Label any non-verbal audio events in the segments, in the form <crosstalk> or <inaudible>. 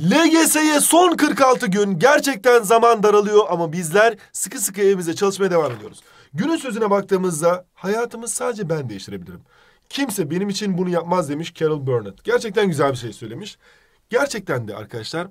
LGS'ye son 46 gün gerçekten zaman daralıyor ama bizler sıkı sıkı evimize çalışmaya devam ediyoruz. Günün sözüne baktığımızda hayatımı sadece ben değiştirebilirim. Kimse benim için bunu yapmaz demiş Carol Burnett. Gerçekten güzel bir şey söylemiş. Gerçekten de arkadaşlar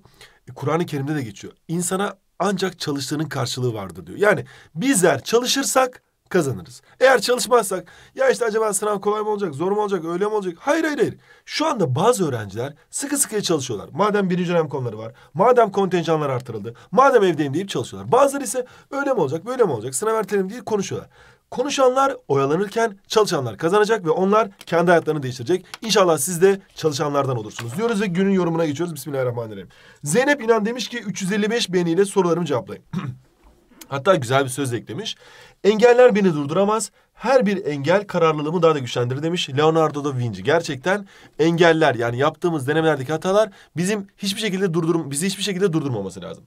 e, Kur'an-ı Kerim'de de geçiyor. İnsana ancak çalıştığının karşılığı vardır diyor. Yani bizler çalışırsak kazanırız. Eğer çalışmazsak ya işte acaba sınav kolay mı olacak, zor mu olacak, öyle mi olacak? Hayır hayır hayır. Şu anda bazı öğrenciler sıkı sıkıya çalışıyorlar. Madem birinci dönem konuları var, madem kontenjanlar artırıldı, madem evdeyim deyip çalışıyorlar. Bazıları ise öyle mi olacak, böyle mi olacak, sınav ertelenim deyip konuşuyorlar. Konuşanlar oyalanırken çalışanlar kazanacak ve onlar kendi hayatlarını değiştirecek. İnşallah siz de çalışanlardan olursunuz diyoruz ve günün yorumuna geçiyoruz. Bismillahirrahmanirrahim. Zeynep İnan demiş ki 355 beğeniyle sorularımı cevaplayın. <clears throat> Hatta güzel bir söz eklemiş. Engeller beni durduramaz. Her bir engel kararlılığımı daha da güçlendirir demiş Leonardo da Vinci. Gerçekten engeller yani yaptığımız denemelerdeki hatalar bizim hiçbir şekilde durdurum bizi hiçbir şekilde durdurmaması lazım.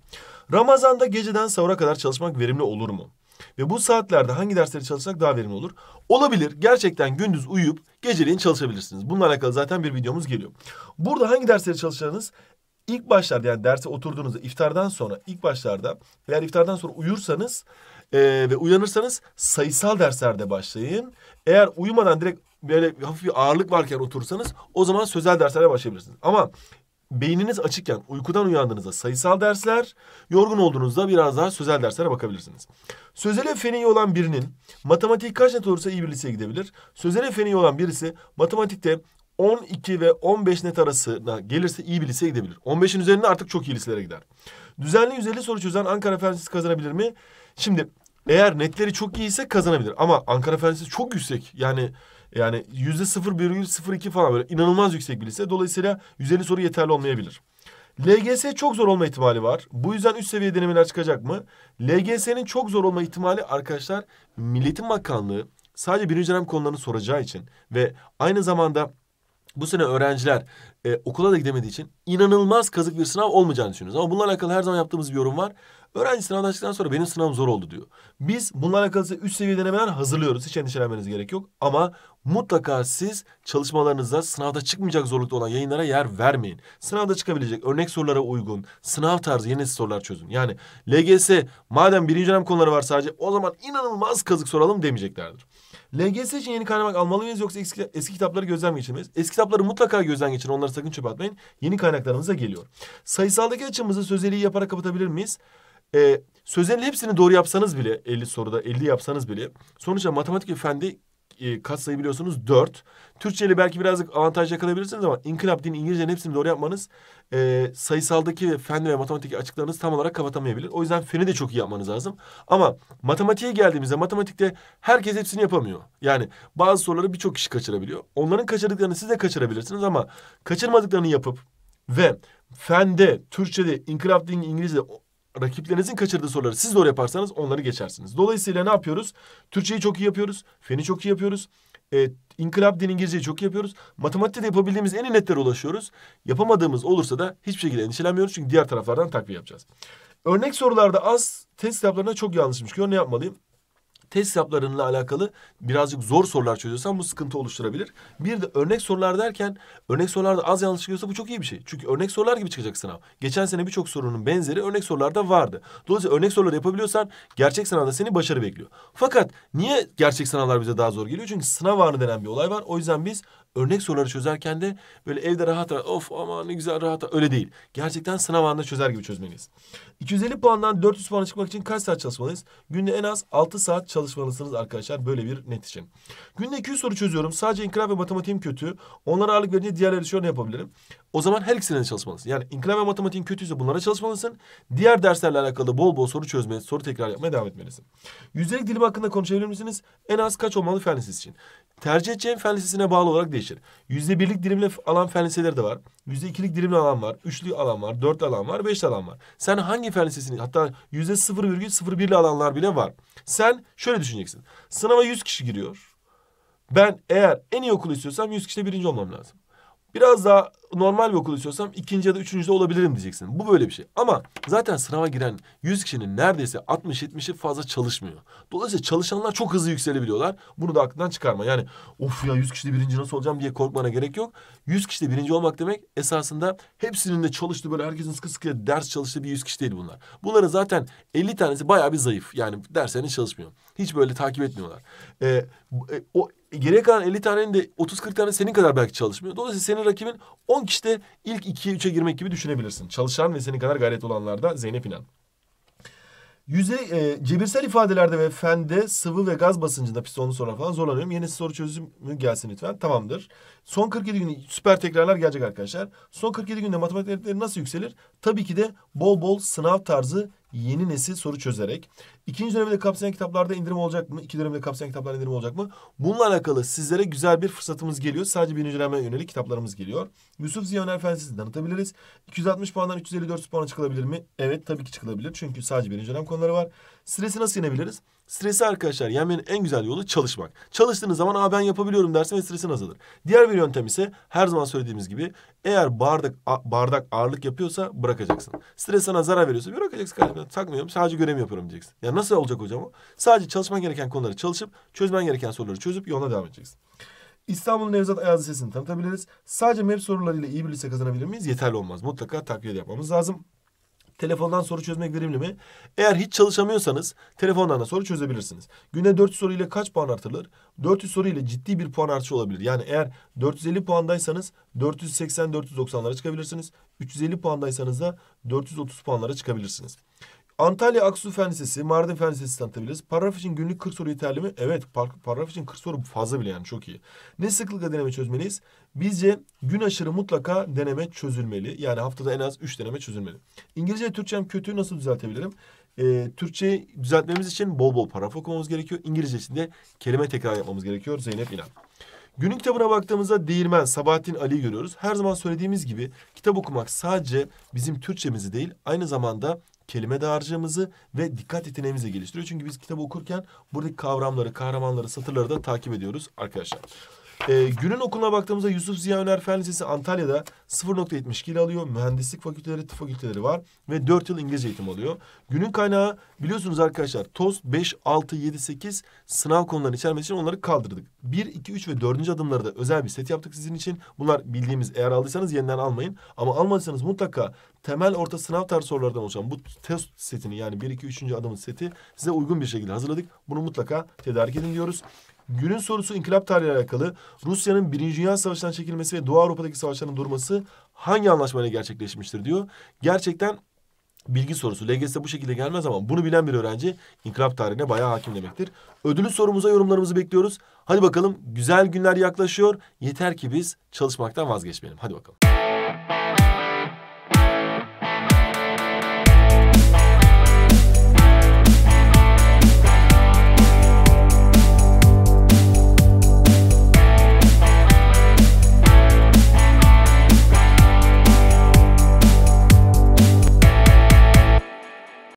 Ramazan'da geceden sahura kadar çalışmak verimli olur mu? Ve bu saatlerde hangi dersleri çalışsak daha verimli olur? Olabilir. Gerçekten gündüz uyuyup geceleyin çalışabilirsiniz. Bununla alakalı zaten bir videomuz geliyor. Burada hangi dersleri çalışacağınız İlk başlarda yani derse oturduğunuzda iftardan sonra ilk başlarda eğer iftardan sonra uyursanız e, ve uyanırsanız sayısal derslerde başlayın. Eğer uyumadan direkt böyle hafif bir ağırlık varken otursanız o zaman sözel derslere başlayabilirsiniz. Ama beyniniz açıkken uykudan uyandığınızda sayısal dersler, yorgun olduğunuzda biraz daha sözel derslere bakabilirsiniz. Sözel feni olan birinin matematik kaç net olursa iyi bir liseye gidebilir. Sözel feni olan birisi matematikte 12 ve 15 net arasına gelirse iyi bir liseye gidebilir. 15'in üzerinde artık çok iyi liselere gider. Düzenli 150 soru çözen Ankara Fensiz kazanabilir mi? Şimdi eğer netleri çok iyiyse kazanabilir. Ama Ankara Fensiz çok yüksek. Yani yani yüzde 0,02 falan böyle inanılmaz yüksek bir lise. Dolayısıyla 150 soru yeterli olmayabilir. LGS çok zor olma ihtimali var. Bu yüzden üst seviye denemeler çıkacak mı? LGS'nin çok zor olma ihtimali arkadaşlar Milletin Bakanlığı sadece birinci dönem konularını soracağı için ve aynı zamanda bu sene öğrenciler e, okula da gidemediği için inanılmaz kazık bir sınav olmayacağını düşünüyoruz. Ama bununla alakalı her zaman yaptığımız bir yorum var. Öğrenci sınavdan çıktıktan sonra benim sınavım zor oldu diyor. Biz bununla alakalı üst seviye denemeler hazırlıyoruz. Hiç endişelenmeniz gerek yok. Ama mutlaka siz çalışmalarınızda sınavda çıkmayacak zorlukta olan yayınlara yer vermeyin. Sınavda çıkabilecek örnek sorulara uygun, sınav tarzı yeni sorular çözün. Yani LGS madem birinci dönem konuları var sadece o zaman inanılmaz kazık soralım demeyeceklerdir. LGS için yeni kaynak almalı mıyız yoksa eski, eski kitapları gözden geçirmeyiz? Eski kitapları mutlaka gözden geçirin. Onları sakın çöpe atmayın. Yeni kaynaklarımıza geliyor. Sayısaldaki açımızı sözeliği yaparak kapatabilir miyiz? E, ee, sözlerin hepsini doğru yapsanız bile 50 soruda 50 yapsanız bile sonuçta matematik efendi e, sayı biliyorsunuz 4. Türkçeyle belki birazcık avantaj yakalayabilirsiniz ama inkılap Din İngilizcenin hepsini doğru yapmanız e, sayısaldaki fen ve matematik açıklarınızı tam olarak kapatamayabilir. O yüzden feni de çok iyi yapmanız lazım. Ama matematiğe geldiğimizde matematikte herkes hepsini yapamıyor. Yani bazı soruları birçok kişi kaçırabiliyor. Onların kaçırdıklarını siz de kaçırabilirsiniz ama kaçırmadıklarını yapıp ve fende, Türkçe'de, inkılap Din İngilizce'de rakiplerinizin kaçırdığı soruları siz doğru yaparsanız onları geçersiniz. Dolayısıyla ne yapıyoruz? Türkçeyi çok iyi yapıyoruz. Feni çok iyi yapıyoruz. E, inkılap din İngilizceyi çok iyi yapıyoruz. Matematikte yapabildiğimiz en iyi netlere ulaşıyoruz. Yapamadığımız olursa da hiçbir şekilde endişelenmiyoruz. Çünkü diğer taraflardan takviye yapacağız. Örnek sorularda az test kitaplarına çok yanlışmış. Görüyor ne yapmalıyım? test yapılarınla alakalı birazcık zor sorular çözüyorsan bu sıkıntı oluşturabilir. Bir de örnek sorular derken örnek sorularda az yanlış çıkıyorsa bu çok iyi bir şey. Çünkü örnek sorular gibi çıkacak sınav. Geçen sene birçok sorunun benzeri örnek sorularda vardı. Dolayısıyla örnek soruları yapabiliyorsan gerçek sınavda seni başarı bekliyor. Fakat niye gerçek sınavlar bize daha zor geliyor? Çünkü sınav anı denen bir olay var. O yüzden biz örnek soruları çözerken de böyle evde rahat rahat of ama ne güzel rahat öyle değil. Gerçekten sınav anında çözer gibi çözmeliyiz. 250 puandan 400 puana çıkmak için kaç saat çalışmalıyız? Günde en az 6 saat çalışmalısınız arkadaşlar böyle bir net için. Günde 200 soru çözüyorum. Sadece inkılap ve matematiğim kötü. Onlara ağırlık verince diğerleri ne yapabilirim. O zaman her ikisine de çalışmalısın. Yani inkılap ve matematiğin kötüyse bunlara çalışmalısın. Diğer derslerle alakalı bol bol soru çözmeye, soru tekrar yapmaya devam etmelisin. Yüzdelik dilim hakkında konuşabilir misiniz? En az kaç olmalı fen için? Tercih edeceğin fen bağlı olarak değişir değişir. Yüzde birlik dilimle alan fen de var. Yüzde ikilik dilimle alan var. Üçlü alan var. Dört alan var. Beş alan var. Sen hangi fen hatta yüzde sıfır virgül sıfır birli alanlar bile var. Sen şöyle düşüneceksin. Sınava yüz kişi giriyor. Ben eğer en iyi okulu istiyorsam yüz kişide birinci olmam lazım. Biraz daha normal bir okul istiyorsam ikinci ya da üçüncüde olabilirim diyeceksin. Bu böyle bir şey. Ama zaten sınava giren 100 kişinin neredeyse 60-70'i fazla çalışmıyor. Dolayısıyla çalışanlar çok hızlı yükselebiliyorlar. Bunu da aklından çıkarma. Yani of ya 100 kişide birinci nasıl olacağım diye korkmana gerek yok. 100 kişide birinci olmak demek esasında hepsinin de çalıştığı böyle herkesin sıkı sıkıya ders çalıştığı bir 100 kişi değil bunlar. Bunlara zaten 50 tanesi bayağı bir zayıf. Yani derslerini çalışmıyor. Hiç böyle takip etmiyorlar. Ee, e, o e, geriye kalan 50 tanenin de 30-40 tane senin kadar belki çalışmıyor. Dolayısıyla senin rakibin 10 kişide ilk 2'ye 3'e girmek gibi düşünebilirsin. Çalışan ve senin kadar gayret olanlarda Zeynep İnan. Yüzey, e, cebirsel ifadelerde ve fende sıvı ve gaz basıncında pistonlu sorular falan zorlanıyorum. Yeni soru çözümü gelsin lütfen. Tamamdır. Son 47 günü süper tekrarlar gelecek arkadaşlar. Son 47 günde matematik nasıl yükselir? Tabii ki de bol bol sınav tarzı yeni nesil soru çözerek. İkinci dönemde kapsayan kitaplarda indirim olacak mı? İki dönemde kapsayan kitaplarda indirim olacak mı? Bununla alakalı sizlere güzel bir fırsatımız geliyor. Sadece birinci döneme yönelik kitaplarımız geliyor. Yusuf Ziya Öner Felsiz'i tanıtabiliriz. 260 puandan 354 puana çıkılabilir mi? Evet tabii ki çıkılabilir. Çünkü sadece birinci dönem konuları var. Stresi nasıl yenebiliriz? Stresi arkadaşlar yenmenin en güzel yolu çalışmak. Çalıştığınız zaman aa ben yapabiliyorum dersin ve stresin azalır. Diğer bir yöntem ise her zaman söylediğimiz gibi eğer bardak bardak ağırlık yapıyorsa bırakacaksın. Stres sana zarar veriyorsa bırakacaksın kardeşim. Takmıyorum sadece görevimi yapıyorum diyeceksin. Ya nasıl olacak hocam o? Sadece çalışman gereken konuları çalışıp çözmen gereken soruları çözüp yoluna devam edeceksin. İstanbul Nevzat Ayaz Lisesi'ni tanıtabiliriz. Sadece MEP sorularıyla iyi bir lise kazanabilir miyiz? Yeterli olmaz. Mutlaka takviye yapmamız lazım telefondan soru çözmek verimli mi? Eğer hiç çalışamıyorsanız telefondan da soru çözebilirsiniz. Günde 400 soru ile kaç puan artırılır? 400 soru ile ciddi bir puan artışı olabilir. Yani eğer 450 puandaysanız 480-490'lara çıkabilirsiniz. 350 puandaysanız da 430 puanlara çıkabilirsiniz. Antalya Aksu Fen Lisesi, Mardin Fen Lisesi tanıtabiliriz. Paragraf için günlük 40 soru yeterli mi? Evet, paragraf için 40 soru fazla bile yani çok iyi. Ne sıklıkla deneme çözmeliyiz? Bizce gün aşırı mutlaka deneme çözülmeli. Yani haftada en az 3 deneme çözülmeli. İngilizce Türkçem kötü nasıl düzeltebilirim? Ee, Türkçeyi düzeltmemiz için bol bol paragraf okumamız gerekiyor. İngilizcesinde kelime tekrar yapmamız gerekiyor Zeynep İnan. Günün kitabına baktığımızda Değirmen, Sabahattin Ali'yi görüyoruz. Her zaman söylediğimiz gibi kitap okumak sadece bizim Türkçemizi değil aynı zamanda kelime dağarcığımızı ve dikkat yeteneğimizi geliştiriyor. Çünkü biz kitabı okurken buradaki kavramları, kahramanları, satırları da takip ediyoruz arkadaşlar. Ee, günün okuluna baktığımızda Yusuf Ziya Öner Fen Lisesi Antalya'da 0.70 ile alıyor. Mühendislik fakülteleri, tıp fakülteleri var ve 4 yıl İngilizce eğitim alıyor. Günün kaynağı biliyorsunuz arkadaşlar TOS 5, 6, 7, 8 sınav konularını içermesi için onları kaldırdık. 1, 2, 3 ve 4. adımları da özel bir set yaptık sizin için. Bunlar bildiğimiz eğer aldıysanız yeniden almayın. Ama almadıysanız mutlaka temel orta sınav tarzı sorulardan oluşan bu test setini yani 1, 2, 3. adımın seti size uygun bir şekilde hazırladık. Bunu mutlaka tedarik edin diyoruz. Günün sorusu inkılap tarihiyle alakalı. Rusya'nın Birinci Dünya Savaşı'ndan çekilmesi ve Doğu Avrupa'daki savaşların durması hangi anlaşmayla gerçekleşmiştir diyor. Gerçekten bilgi sorusu. LGS bu şekilde gelmez ama bunu bilen bir öğrenci inkılap tarihine bayağı hakim demektir. Ödülü sorumuza yorumlarımızı bekliyoruz. Hadi bakalım güzel günler yaklaşıyor. Yeter ki biz çalışmaktan vazgeçmeyelim. Hadi bakalım.